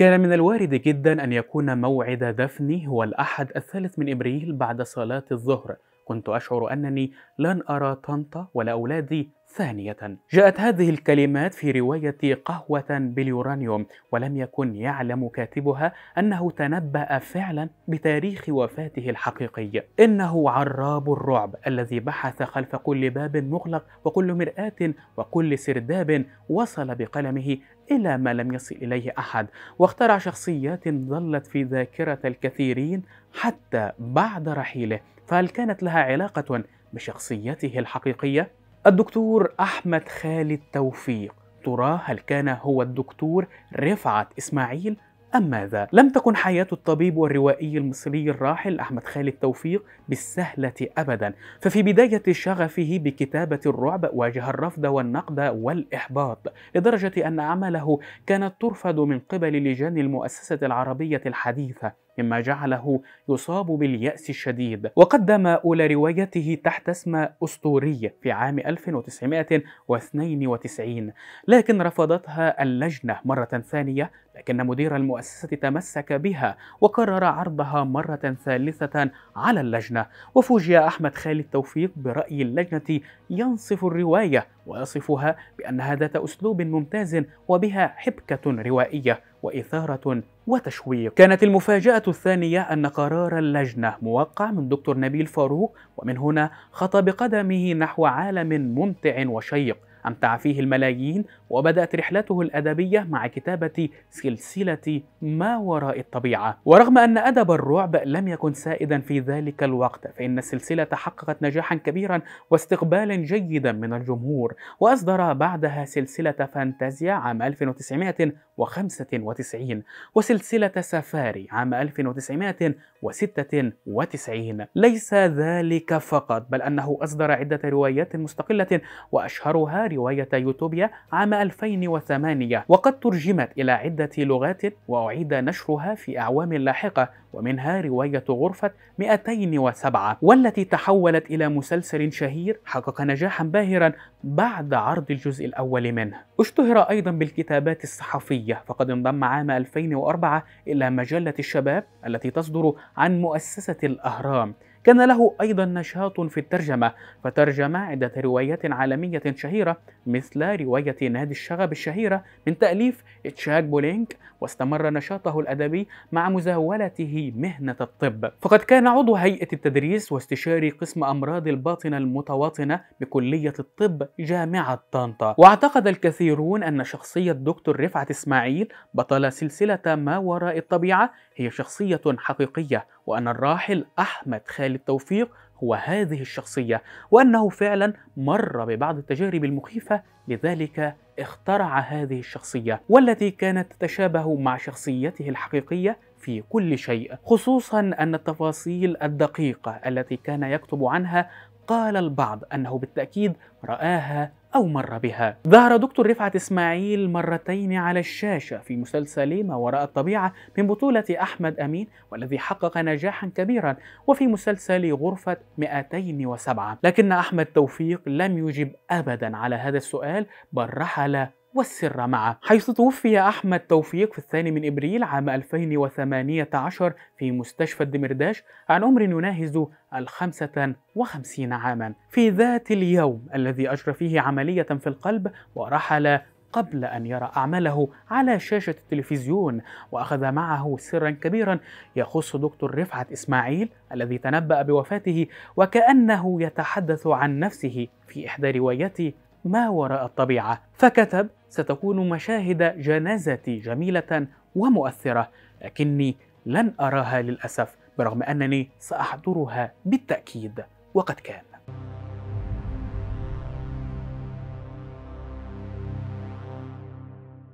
كان من الوارد جدا أن يكون موعد دفني هو الأحد الثالث من إبريل بعد صلاة الظهر كنت أشعر أنني لن أرى طنطا ولا أولادي ثانية جاءت هذه الكلمات في رواية قهوة باليورانيوم ولم يكن يعلم كاتبها أنه تنبأ فعلا بتاريخ وفاته الحقيقي إنه عراب الرعب الذي بحث خلف كل باب مغلق وكل مرآة وكل سرداب وصل بقلمه إلى ما لم يصل إليه أحد واخترع شخصيات ظلت في ذاكرة الكثيرين حتى بعد رحيله فهل كانت لها علاقة بشخصيته الحقيقية؟ الدكتور أحمد خالد توفيق تراه هل كان هو الدكتور رفعت إسماعيل أم ماذا؟ لم تكن حياة الطبيب والروائي المصري الراحل أحمد خالد توفيق بالسهلة أبدا ففي بداية شغفه بكتابة الرعب واجه الرفض والنقد والإحباط لدرجة أن عمله كانت ترفض من قبل لجان المؤسسة العربية الحديثة مما جعله يصاب باليأس الشديد وقدم أولى روايته تحت اسم أسطوري في عام 1992 لكن رفضتها اللجنة مرة ثانية لكن مدير المؤسسة تمسك بها وقرر عرضها مرة ثالثة على اللجنة وفوجئ أحمد خالد توفيق برأي اللجنة ينصف الرواية ويصفها بأنها ذات أسلوب ممتاز وبها حبكة روائية وإثارة وتشويق كانت المفاجأة الثانية أن قرار اللجنة موقع من دكتور نبيل فاروق ومن هنا خطى بقدمه نحو عالم ممتع وشيق أمتع فيه الملايين وبدأت رحلته الأدبية مع كتابة سلسلة ما وراء الطبيعة ورغم أن أدب الرعب لم يكن سائدا في ذلك الوقت فإن السلسلة حققت نجاحا كبيرا واستقبالا جيدا من الجمهور وأصدر بعدها سلسلة فانتازيا عام 1995 وسلسلة سفاري عام 1996 ليس ذلك فقط بل أنه أصدر عدة روايات مستقلة وأشهرها رواية يوتوبيا عام 2008 وقد ترجمت إلى عدة لغات وأعيد نشرها في أعوام لاحقة ومنها رواية غرفة 207 والتي تحولت إلى مسلسل شهير حقق نجاحا باهرا بعد عرض الجزء الأول منه اشتهر أيضا بالكتابات الصحفية فقد انضم عام 2004 إلى مجلة الشباب التي تصدر عن مؤسسة الأهرام كان له أيضا نشاط في الترجمة فترجم عدة روايات عالمية شهيرة مثل رواية نادي الشغب الشهيرة من تأليف تشاك بولينك واستمر نشاطه الأدبي مع مزاولته مهنة الطب فقد كان عضو هيئة التدريس واستشاري قسم أمراض الباطنة المتواطنة بكلية الطب جامعة طنطا واعتقد الكثيرون أن شخصية دكتور رفعت إسماعيل بطل سلسلة ما وراء الطبيعة هي شخصية حقيقية وأن الراحل أحمد خالد للتوفيق هو هذه الشخصية وأنه فعلا مر ببعض التجارب المخيفة لذلك اخترع هذه الشخصية والتي كانت تتشابه مع شخصيته الحقيقية في كل شيء خصوصا أن التفاصيل الدقيقة التي كان يكتب عنها قال البعض أنه بالتأكيد رآها أو مر بها ظهر دكتور رفعت إسماعيل مرتين على الشاشة في مسلسل ما وراء الطبيعة من بطولة أحمد أمين والذي حقق نجاحا كبيرا وفي مسلسل غرفة 207 لكن أحمد توفيق لم يجب أبدا على هذا السؤال بل رحل والسر معه حيث توفي أحمد توفيق في الثاني من إبريل عام 2018 في مستشفى الدمرداش عن عمر يناهز الخمسة وخمسين عاما في ذات اليوم الذي أجرى فيه عملية في القلب ورحل قبل أن يرى أعماله على شاشة التلفزيون وأخذ معه سرا كبيرا يخص دكتور رفعت إسماعيل الذي تنبأ بوفاته وكأنه يتحدث عن نفسه في إحدى روايته ما وراء الطبيعة فكتب ستكون مشاهد جنازتي جميلة ومؤثرة لكني لن أراها للأسف برغم أنني سأحضرها بالتأكيد وقد كان